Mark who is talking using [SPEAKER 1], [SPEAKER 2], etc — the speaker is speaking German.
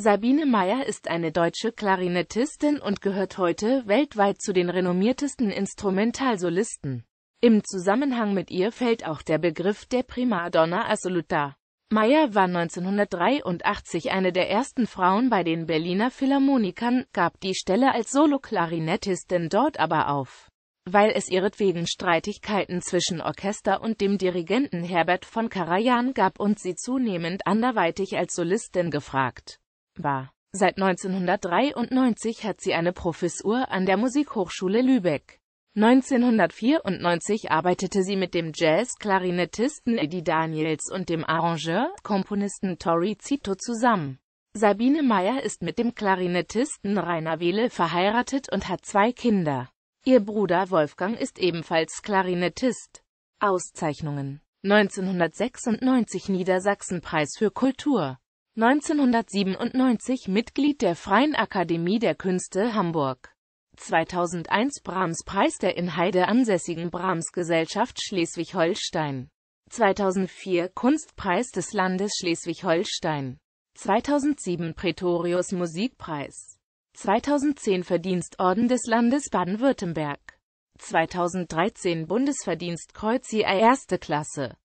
[SPEAKER 1] Sabine Meyer ist eine deutsche Klarinettistin und gehört heute weltweit zu den renommiertesten Instrumentalsolisten. Im Zusammenhang mit ihr fällt auch der Begriff der Primadonna assoluta. Meyer war 1983 eine der ersten Frauen bei den Berliner Philharmonikern, gab die Stelle als Soloklarinettistin dort aber auf, weil es ihretwegen Streitigkeiten zwischen Orchester und dem Dirigenten Herbert von Karajan gab und sie zunehmend anderweitig als Solistin gefragt war. Seit 1993 hat sie eine Professur an der Musikhochschule Lübeck. 1994 arbeitete sie mit dem Jazz-Klarinettisten Eddie Daniels und dem Arrangeur-Komponisten Tori Zito zusammen. Sabine Meyer ist mit dem Klarinettisten Rainer Wehle verheiratet und hat zwei Kinder. Ihr Bruder Wolfgang ist ebenfalls Klarinettist. Auszeichnungen 1996 Niedersachsen-Preis für Kultur 1997 Mitglied der Freien Akademie der Künste Hamburg. 2001 Brahms-Preis der in Heide ansässigen Brahms-Gesellschaft Schleswig-Holstein. 2004 Kunstpreis des Landes Schleswig-Holstein. 2007 Pretorius Musikpreis. 2010 Verdienstorden des Landes Baden-Württemberg. 2013 Bundesverdienstkreuz je erste Klasse.